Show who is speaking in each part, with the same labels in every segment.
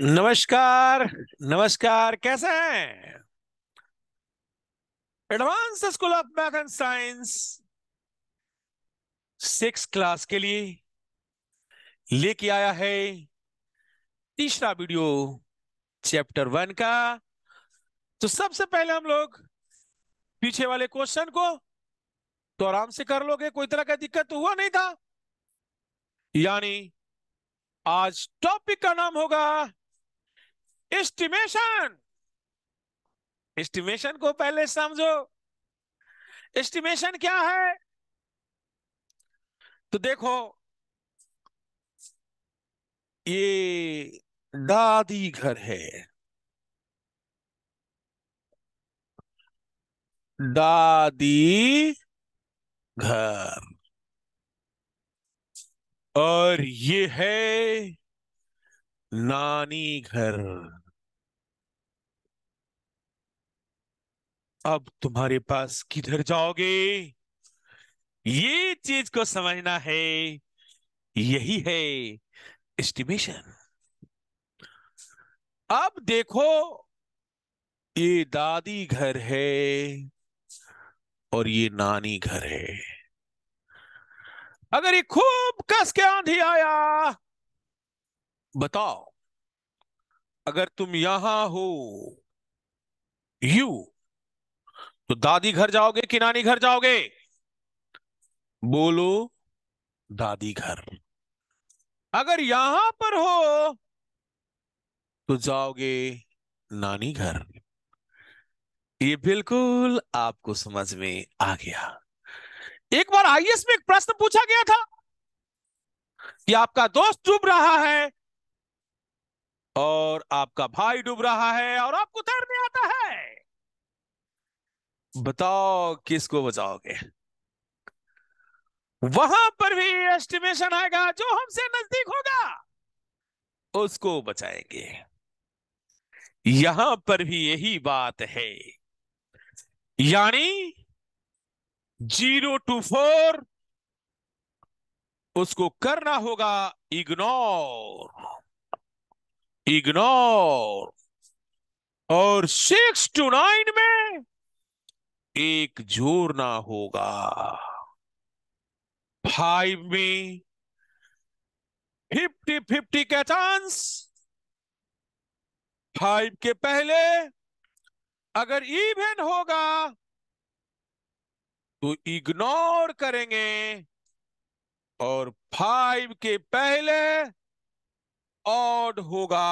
Speaker 1: नमस्कार नमस्कार कैसे हैं advance school of math and science six class के लिए लेके आया है तीसरा वीडियो चैप्टर वन का तो सबसे पहले हम लोग पीछे वाले क्वेश्चन को तो आराम से कर लोगे कोई तरह का दिक्कत तो हुआ नहीं था यानी आज टॉपिक का नाम होगा एस्टिमेशन एस्टिमेशन को पहले समझो एस्टिमेशन क्या है तो देखो ये दादी घर है दादी घर और ये है नानी घर अब तुम्हारे पास किधर जाओगे ये चीज को समझना है यही है एस्टिमेशन अब देखो ये दादी घर है और ये नानी घर है अगर ये खूब कस के आंधी आया बताओ अगर तुम यहां हो यू तो दादी घर जाओगे कि नानी घर जाओगे बोलो दादी घर अगर यहां पर हो तो जाओगे नानी घर ये बिल्कुल आपको समझ में आ गया एक बार आईएएस में एक प्रश्न पूछा गया था कि आपका दोस्त डूब रहा है और आपका भाई डूब रहा है और आपको तैरने आता है बताओ किसको बचाओगे वहां पर भी एस्टिमेशन आएगा जो हमसे नजदीक होगा उसको बचाएंगे यहां पर भी यही बात है यानी जीरो टू फोर उसको करना होगा इग्नोर इग्नोर और सिक्स टू नाइन एक जोड़ना होगा फाइव में फिफ्टी फिफ्टी का चांस फाइव के पहले अगर इवेंट होगा तो इग्नोर करेंगे और फाइव के पहले ऑड होगा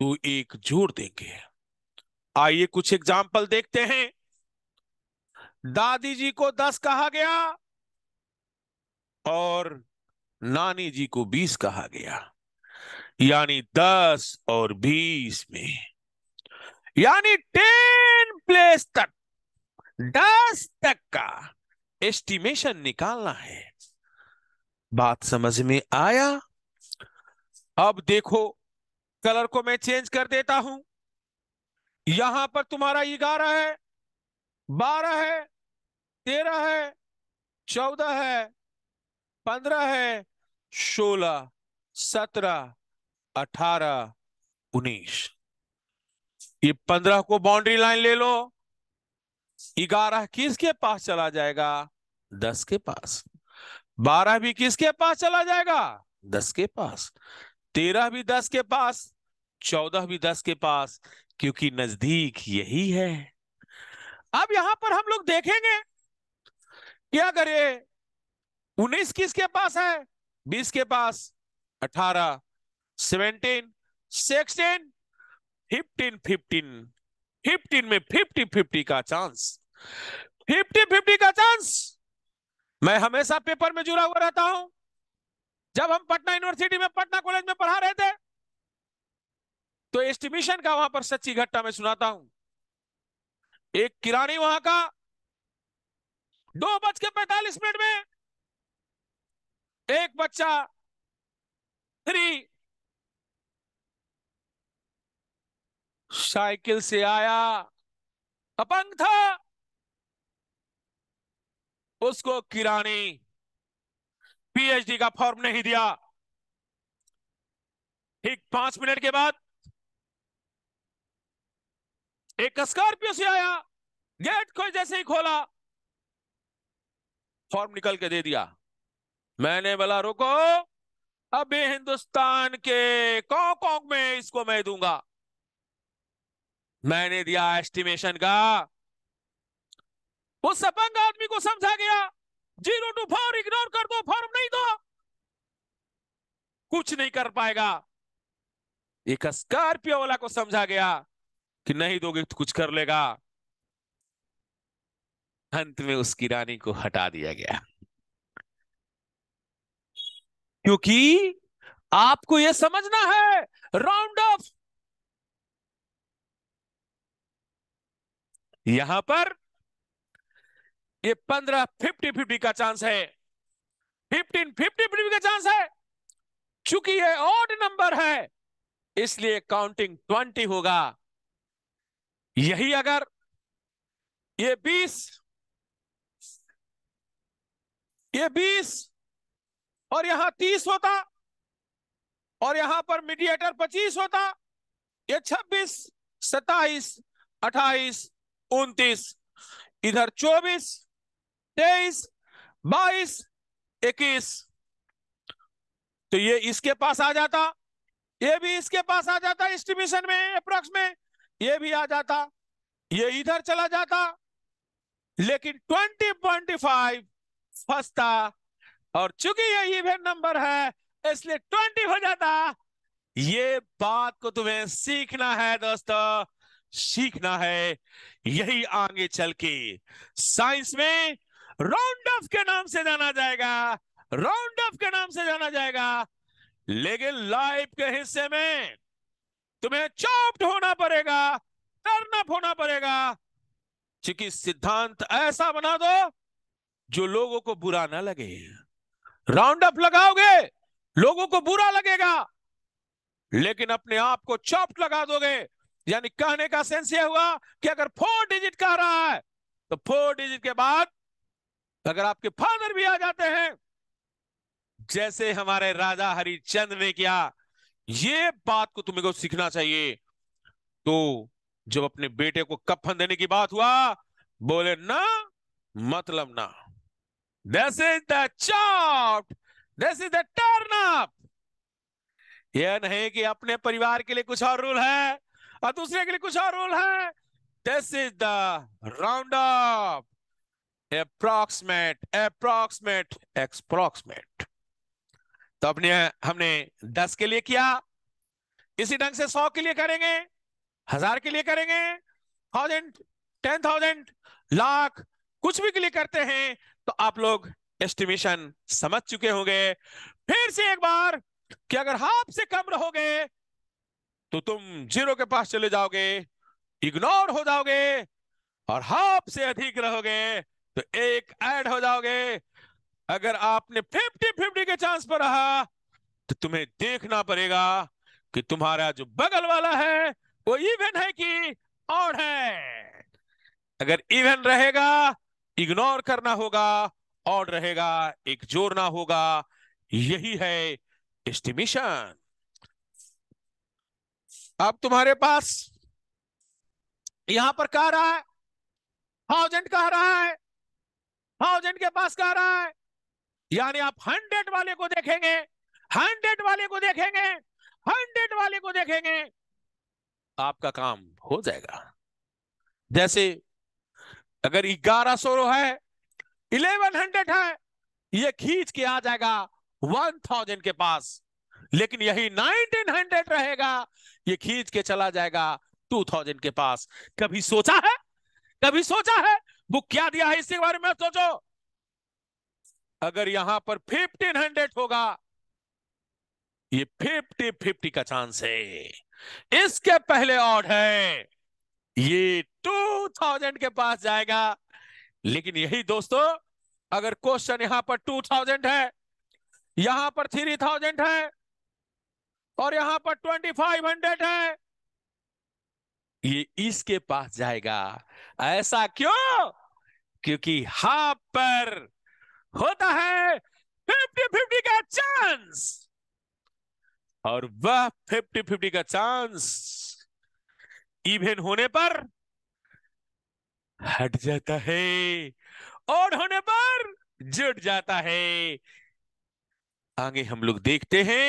Speaker 1: तो एक जोड़ देंगे आइए कुछ एग्जाम्पल देखते हैं दादी जी को दस कहा गया और नानी जी को बीस कहा गया यानी दस और बीस में यानी टेन प्लेस तक दस तक का एस्टिमेशन निकालना है बात समझ में आया अब देखो कलर को मैं चेंज कर देता हूं यहां पर तुम्हारा ग्यारह है बारह है तेरह है चौदह है पंद्रह है सोलह सत्रह अठारह उन्नीस ये पंद्रह को बाउंड्री लाइन ले लो ग्यारह किसके पास चला जाएगा दस के पास बारह भी किसके पास चला जाएगा दस के पास तेरह भी दस के पास चौदह भी दस के पास क्योंकि नजदीक यही है अब यहां पर हम लोग देखेंगे क्या करे उन्नीस किसके पास है बीस के पास अठारह seventeen sixteen fifteen fifteen fifteen में फिफ्टी फिफ्टी का चांस फिफ्टी फिफ्टी का चांस मैं हमेशा पेपर में जुड़ा हुआ रहता हूं जब हम पटना यूनिवर्सिटी में पटना कॉलेज में पढ़ा रहे थे तो एस्टिमेशन का वहां पर सच्ची घटना में सुनाता हूं एक किरानी वहां का दो बज के पैतालीस मिनट में एक बच्चा थ्री साइकिल से आया अपंग था उसको किरानी पीएचडी का फॉर्म नहीं दिया ठीक पांच मिनट के बाद एक स्कॉर्पियो से आया गेट खोल जैसे ही खोला फॉर्म निकल के दे दिया मैंने बोला रुको अभी हिंदुस्तान के कॉन्ग कौ में इसको मैं दूंगा मैंने दिया एस्टिमेशन का उस सपंग आदमी को समझा गया जीरो टू फोर इग्नोर कर दो फॉर्म नहीं दो कुछ नहीं कर पाएगा एक स्कॉर्पियो वाला को समझा गया कि नहीं दोगे तो कुछ कर लेगा अंत में उसकी रानी को हटा दिया गया क्योंकि आपको यह समझना है राउंड ऑफ यहां पर ये पंद्रह फिफ्टी फिफ्टी का चांस है फिफ्टीन फिफ्टी फिफ्टी का चांस है चूंकि ये ऑड नंबर है इसलिए काउंटिंग ट्वेंटी होगा यही अगर ये बीस ये बीस और यहां तीस होता और यहां पर मीडिएटर पच्चीस होता ये छब्बीस सताइस अट्ठाईस उनतीस इधर चौबीस तेईस बाईस इक्कीस तो ये इसके पास आ जाता ये भी इसके पास आ जाता एस्टिमेशन में अप्रोक्स में ये भी आ जाता ये इधर चला जाता लेकिन ट्वेंटी पॉइंट फाइव फंसता और चूंकि ये इवेंट नंबर है इसलिए 20 हो जाता ये बात को तुम्हें सीखना है दोस्तों सीखना है यही आगे चल के साइंस में राउंड ऑफ के नाम से जाना जाएगा राउंड ऑफ के नाम से जाना जाएगा लेकिन लाइफ के हिस्से में तुम्हें चौप्ट होना पड़ेगा टर्न अप होना पड़ेगा चूंकि सिद्धांत ऐसा बना दो जो लोगों को बुरा ना लगे राउंड अप लगाओगे लोगों को बुरा लगेगा लेकिन अपने आप को चौपट लगा दोगे यानी कहने का सेंस यह हुआ कि अगर फोर डिजिट कह रहा है तो फोर डिजिट के बाद अगर आपके फादर भी आ जाते हैं जैसे हमारे राजा हरिचंद ने किया ये बात को तुम्हें को सीखना चाहिए तो जब अपने बेटे को कफन देने की बात हुआ बोले ना मतलब ना this is the chop this is the turn up यह नहीं कि अपने परिवार के लिए कुछ और रूल है और दूसरे के लिए कुछ और रूल है this is the round up approximate approximate approximate तो अपने हमने दस के लिए किया इसी ढंग से सौ के लिए करेंगे हजार के लिए करेंगे थाउजेंड टेन थाउजेंड लाख कुछ भी के लिए करते हैं तो आप लोग एस्टिमेशन समझ चुके होंगे फिर से एक बार कि अगर हाफ से कम रहोगे तो तुम जीरो के पास चले जाओगे इग्नोर हो जाओगे और हाफ से अधिक रहोगे तो एक ऐड हो जाओगे अगर आपने फिफ्टी फिफ्टी के चांस पर रहा तो तुम्हें देखना पड़ेगा कि तुम्हारा जो बगल वाला है वो इवन है कि और है अगर इवन रहेगा इग्नोर करना होगा और रहेगा एक जोड़ना होगा यही है एस्टिमेशन अब तुम्हारे पास यहां पर कह रहा है थाउजेंड कह रहा है थाउजेंड के पास कह रहा है यानी आप हंड्रेड वाले को देखेंगे हंड्रेड वाले को देखेंगे हंड्रेड वाले को देखेंगे आपका काम हो जाएगा जैसे अगर ग्यारह सौ है इलेवन हंड्रेड है ये खींच के आ जाएगा वन थाउजेंड के पास लेकिन यही नाइनटीन हंड्रेड रहेगा ये खींच के चला जाएगा टू थाउजेंड के पास कभी सोचा है कभी सोचा है वो क्या दिया है इसके बारे में सोचो अगर यहां पर फिफ्टीन हंड्रेड होगा ये फिफ्टी फिफ्टी का चांस है इसके पहले ऑड है ये टू थाउजेंड के पास जाएगा लेकिन यही दोस्तों अगर क्वेश्चन यहां पर टू थाउजेंड है यहां पर थ्री थाउजेंड है और यहां पर ट्वेंटी फाइव हंड्रेड है ये इसके पास जाएगा ऐसा क्यों क्योंकि हाफ पर होता है फिफ्टी फिफ्टी का चांस और वह फिफ्टी फिफ्टी का चांस इवेन होने पर हट जाता है और होने पर जुट जाता है आगे हम लोग देखते हैं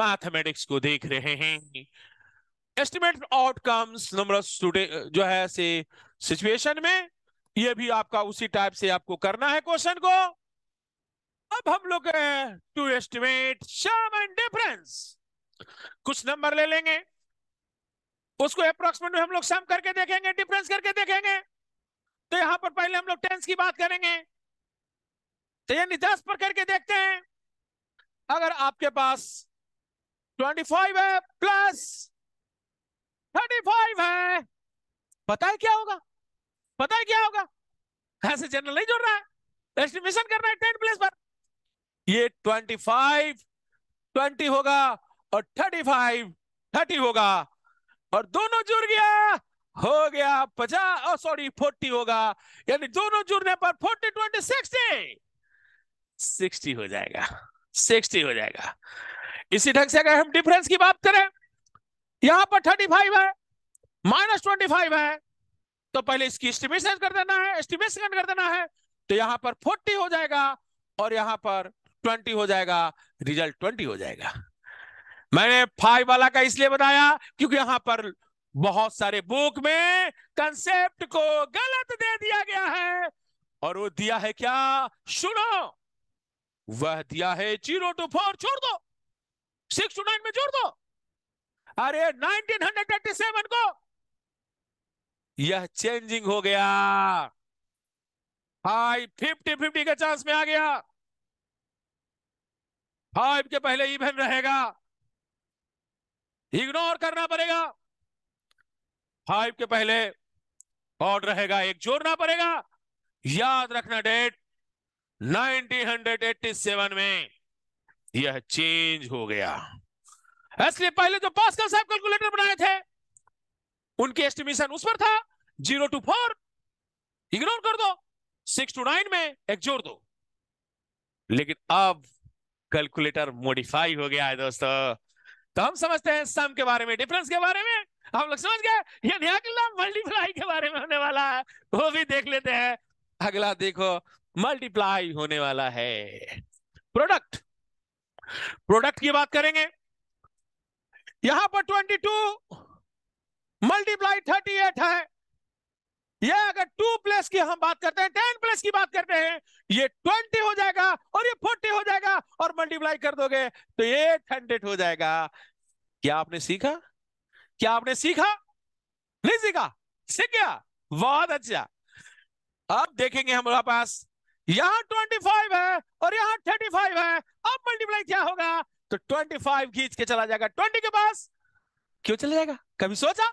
Speaker 1: मैथमेटिक्स को देख रहे हैं estimate outcomes number of student जो है से सिचुएशन में यह भी आपका उसी टाइप से आपको करना है क्वेश्चन को अब हम लोग to estimate sum and difference कुछ नंबर ले लेंगे उसको अप्रोक्सीमेट में हम लोग सम करके देखेंगे डिफरेंस करके देखेंगे तो यहां पर पहले हम लोग टेंस की बात करेंगे तो यानी दस पर करके देखते हैं अगर आपके पास ट्वेंटी फाइव है प्लस थर्टी फाइव है पता है क्या होगा पता है क्या होगा ऐसे जनरल नहीं जोड़ रहा है एस्टिमेशन करना है टेन प्लेस पर ये ट्वेंटी फाइव ट्वेंटी होगा और थर्टी फाइव थर्टी होगा और दोनों जुड़ गया हो गया पचास और सॉरी फोर्टी होगा यानी दोनों जुड़ने पर फोर्टी ट्वेंटी सिक्सटी सिक्सटी हो जाएगा सिक्सटी हो जाएगा इसी ढंग से अगर हम डिफरेंस की बात करें यहां पर थर्टी फाइव है माइनस ट्वेंटी फाइव है तो पहले इसकी एस्टिमेशन कर देना है एस्टिमेशन कर देना है तो यहां पर फोर्टी हो जाएगा और यहां पर ट्वेंटी हो जाएगा रिजल्ट ट्वेंटी हो जाएगा मैंने फाइव वाला का इसलिए बताया क्योंकि यहां पर बहुत सारे बुक में कंसेप्ट को गलत दे दिया गया है और वो दिया है क्या सुनो वह दिया है जीरो टू फोर छोड़ दो सिक्स टू नाइन में जोड़ दो अरे नाइनटीन सेवन को यह चेंजिंग हो गया हाई फिफ्टी फिफ्टी के चांस में आ गया फाइव के पहले इवन रहेगा इग्नोर करना पड़ेगा फाइव के पहले ऑड रहेगा एक जोड़ना पड़ेगा याद रखना डेट 1987 में यह चेंज हो गया इसलिए पहले जो पास्कल साहब कैलकुलेटर बनाए थे उनके एस्टिमेशन उस पर था जीरो टू फोर इग्नोर कर दो सिक्स टू नाइन में एक जोड़ दो लेकिन अब कैलकुलेटर मोडिफाई हो गया है दोस्तों तो हम समझते हैं सम के बारे में डिफरेंस के बारे में हम लोग समझ गए ये अगला मल्टीप्लाई के बारे में होने वाला है वो भी देख लेते हैं अगला देखो मल्टीप्लाई होने वाला है प्रोडक्ट प्रोडक्ट की बात करेंगे यहां पर 22 मल्टीप्लाई 38 है ये अगर टू प्लस की हम बात करते हैं टेन प्लस की बात करते हैं ये ट्वेंटी हो जाएगा और ये फोर्टी हो जाएगा और मल्टीप्लाई कर दोगे तो एट हंड्रेड हो जाएगा क्या आपने सीखा क्या आपने सीखा नहीं सीखा सीख गया बहुत अच्छा अब देखेंगे हमारे पास यहां ट्वेंटी फाइव है और यहां थर्टी फाइव है अब मल्टीप्लाई क्या होगा तो ट्वेंटी फाइव खींच के चला जाएगा ट्वेंटी के पास क्यों चला जाएगा कभी सोचा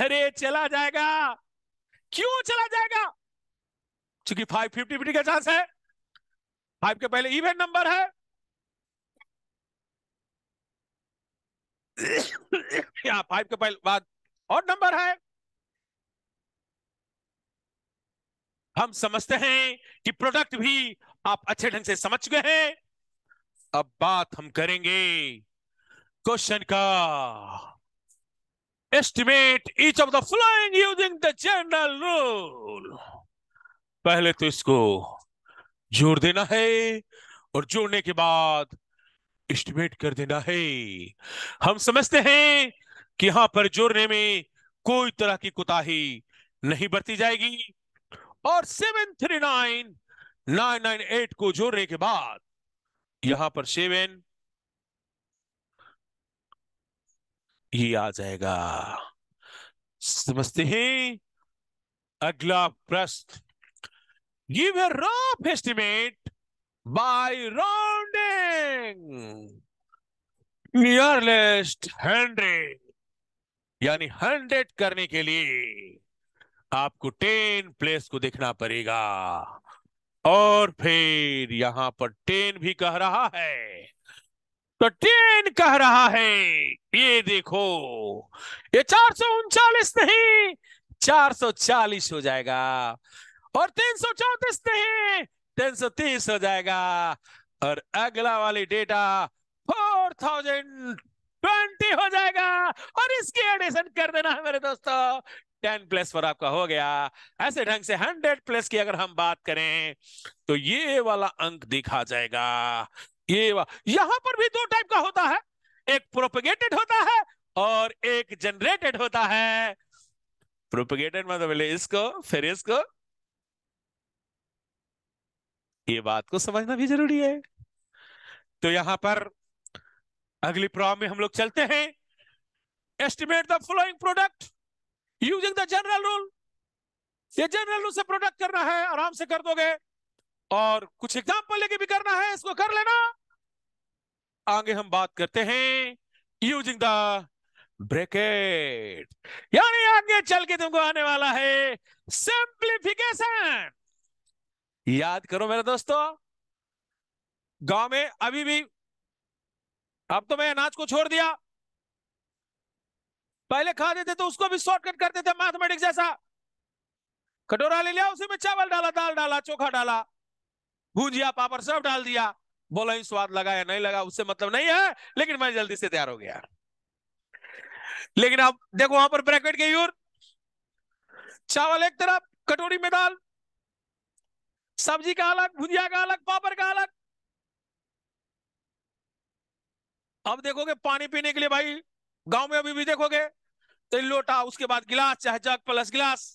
Speaker 1: अरे चला जाएगा क्यों चला जाएगा क्योंकि फाइव फिफ्टी फिफ्टी का चांस है फाइव के पहले इवेंट नंबर है या फाइव के पहले बाद और नंबर है हम समझते हैं कि प्रोडक्ट भी आप अच्छे ढंग से समझ चुके हैं अब बात हम करेंगे क्वेश्चन का estimate each of the flying using the general rule. पहले तो इसको जोड़ देना है और जोड़ने के बाद एस्टिमेट कर देना है हम समझते हैं कि यहां पर जोड़ने में कोई तरह की कोताही नहीं बरती जाएगी और seven three nine nine nine eight को जोड़ने के बाद यहां पर सेवन ही आ जाएगा समझते हैं अगला प्रश्न give a rough estimate by rounding nearest hundred यानी हंड्रेड करने के लिए आपको टेन प्लेस को देखना पड़ेगा और फिर यहां पर टेन भी कह रहा है तो टेन कह रहा है ये देखो ये चार सौ उनचालीस नहीं चार सौ चालीस हो जाएगा और तीन सौ चौतीस नहीं तीन सौ तीस हो जाएगा और अगला वाली डेटा फोर थाउजेंड ट्वेंटी हो जाएगा और इसकी एडिशन कर देना है मेरे दोस्तों टेन प्लस पर आपका हो गया ऐसे ढंग से हंड्रेड प्लस की अगर हम बात करें तो ये वाला अंक दिखा जाएगा ये यहां पर भी दो टाइप का होता है एक प्रोपेगेटेड होता है और एक जनरेटेड होता है प्रोपगेटेड मतलब इसको फिर इसको ये बात को समझना भी जरूरी है तो यहां पर अगली प्रॉब्लम में हम लोग चलते हैं estimate the following product using the general rule ये जनरल रूल से प्रोडक्ट करना है आराम से कर दोगे और कुछ एग्जाम्पल लेके भी करना है इसको कर लेना आगे हम बात करते हैं यूजिंग द ब्रेकेट यानी आगे चल के तुमको आने वाला है सिंप्लीफिकेशन याद करो मेरे दोस्तों गांव में अभी भी अब तो मैं अनाज को छोड़ दिया पहले खा देते तो उसको भी शॉर्टकट करते थे मैथमेटिक्स जैसा कटोरा ले लिया उसी में चावल डाला दाल डाला चोखा डाला भूजिया पापड़ सब डाल दिया बोला ही स्वाद लगा या नहीं लगा उससे मतलब नहीं है लेकिन मैं जल्दी से तैयार हो गया लेकिन आप देखो वहां पर ब्रैकेट के यूर चावल एक तरफ कटोरी में दाल सब्जी का अलग भुजिया का अलग पापड़ का अलग अब देखोगे पानी पीने के लिए भाई गांव में अभी भी देखोगे तो लोटा उसके बाद गिलास चाहे जग प्लस गिलास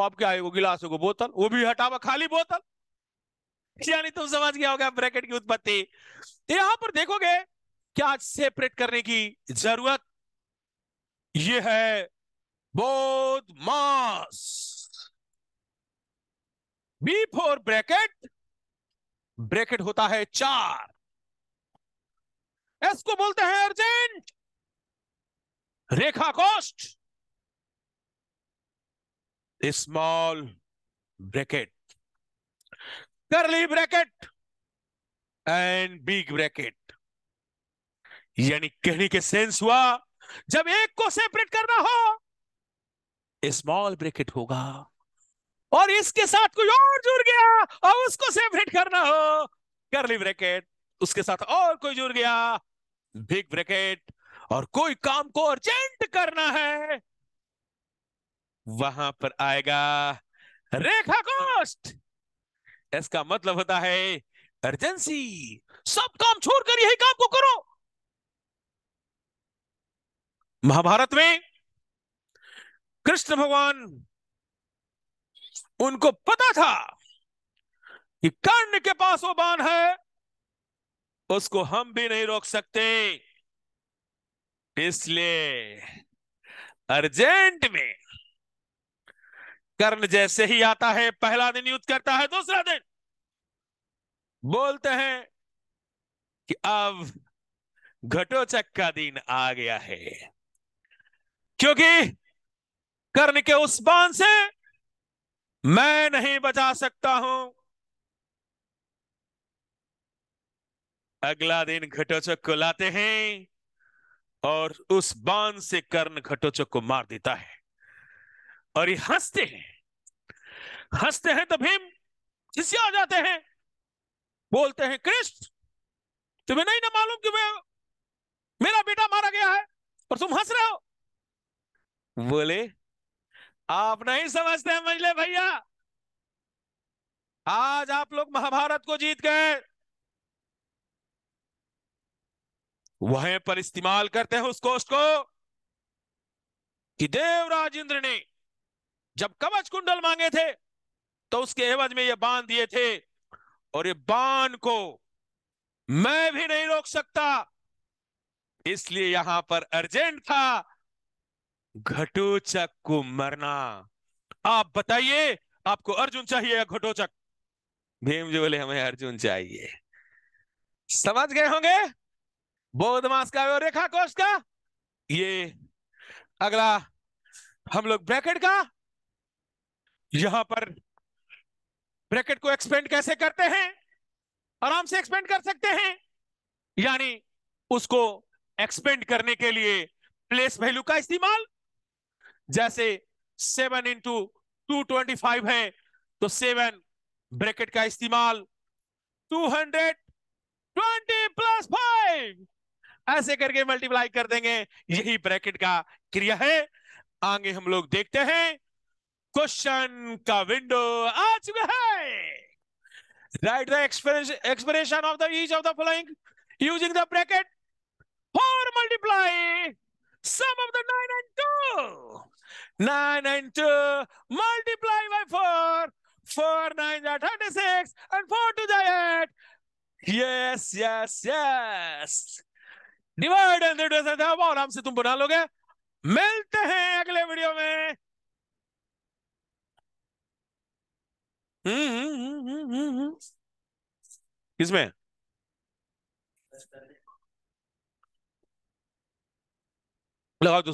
Speaker 1: क्या है वो गिलास होगा बोतल वो भी हटावा खाली बोतल यानी तुम समझ गया होगा ब्रैकेट की उत्पत्ति तो यहां पर देखोगे क्या सेपरेट करने की जरूरत यह है BODMAS B for bracket bracket होता है चार एस को बोलते हैं अर्जेंट रेखा कॉस्ट small bracket curly bracket and big bracket यानी कहने के सेंस हुआ जब एक को सेपरेट करना हो स्मॉल ब्रैकेट होगा और इसके साथ कोई और जुड़ गया और उसको सेपरेट करना हो करली ब्रैकेट उसके साथ और कोई जुड़ गया बिग ब्रैकेट और कोई काम को अर्जेंट करना है वहां पर आएगा रेखा कोष्ठ इसका मतलब होता है अर्जेंसी सब काम छोड़कर यही काम को करो महाभारत में कृष्ण भगवान उनको पता था कि कर्ण के पास वो बाण है उसको हम भी नहीं रोक सकते इसलिए अर्जेंट में कर्ण जैसे ही आता है पहला दिन युद्ध करता है दूसरा दिन बोलते हैं कि अब घटोचक का दिन आ गया है क्योंकि कर्ण के उस बाण से मैं नहीं बचा सकता हूं अगला दिन घटोचक को लाते हैं और उस बाण से कर्ण घटोचक को मार देता है और ये हंसते हैं हंसते हैं तो भीम आ जाते हैं बोलते हैं कृष्ण तुम्हें नहीं ना मालूम कि मैं मेरा बेटा मारा गया है और तुम हंस रहे हो बोले आप नहीं समझते हैं मंजले भैया आज आप लोग महाभारत को जीत गए वहीं पर इस्तेमाल करते हैं उस कोष्ट को कि देवराज इंद्र ने जब कवच कुंडल मांगे थे तो उसके एवज में ये बांध दिए थे और ये बांध को मैं भी नहीं रोक सकता इसलिए यहां पर अर्जेंट था घटोचक को मरना आप बताइए आपको अर्जुन चाहिए या घटोचक भीम जी बोले हमें अर्जुन चाहिए समझ गए होंगे बौद्ध मास का और रेखा कोष का ये अगला हम लोग ब्रैकेट का यहां पर ब्रैकेट को एक्सपेंड कैसे करते हैं आराम से एक्सपेंड कर सकते हैं यानी उसको एक्सपेंड करने के लिए प्लेस वैल्यू का इस्तेमाल जैसे seven into two twenty five है तो सेवन ब्रैकेट का इस्तेमाल two hundred twenty plus five ऐसे करके मल्टीप्लाई कर देंगे यही ब्रैकेट का क्रिया है आगे हम लोग देखते हैं क्वेश्चन का विंडो आ चुका है write the expression of the each of the following using the bracket four multiply sum of the nine and two nine and two multiply by four four nine जा thirty six and four two जा eight yes yes yes divide and आराम से तुम बना लोगे मिलते हैं अगले वीडियो में हम्म, हम्म, हम्म, हम्म किसमें लगाओ दूसरा